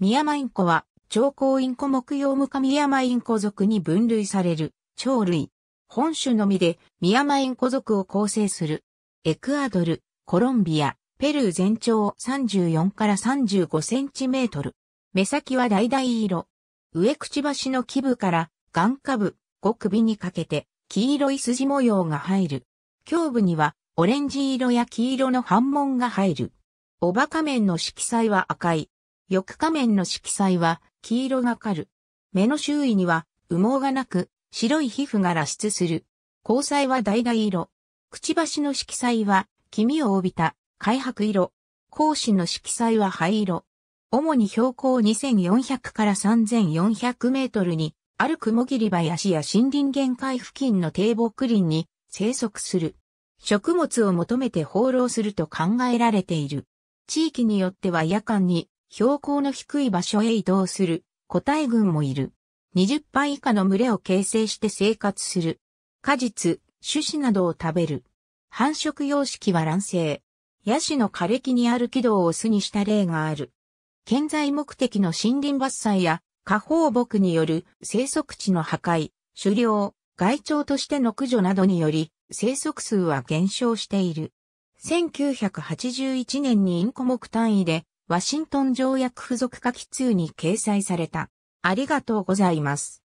ミヤマインコは、長江インコ木曜無カミヤマインコ属に分類される、鳥類。本種のみで、ミヤマインコ属を構成する。エクアドル、コロンビア、ペルー全長34から35センチメートル。目先は橙色。上くちばしの基部から眼下部、ご首にかけて黄色い筋模様が入る。胸部にはオレンジ色や黄色の斑紋が入る。おばか面の色彩は赤い。翼仮面の色彩は黄色がかる。目の周囲には羽毛がなく白い皮膚が露出する。交際は橙色。くちばしの色彩は黄身を帯びた開白色。講子の色彩は灰色。主に標高2400から3400メートルにある雲霧林や森林限界付近の低木林に生息する。食物を求めて放浪すると考えられている。地域によっては夜間に標高の低い場所へ移動する個体群もいる。20羽以下の群れを形成して生活する。果実、種子などを食べる。繁殖様式は卵生。ヤシの枯れ木にある軌道を巣にした例がある。建材目的の森林伐採や、下放牧による生息地の破壊、狩猟、外鳥としての駆除などにより、生息数は減少している。1981年にインコ目単位でワシントン条約付属下記2に掲載された。ありがとうございます。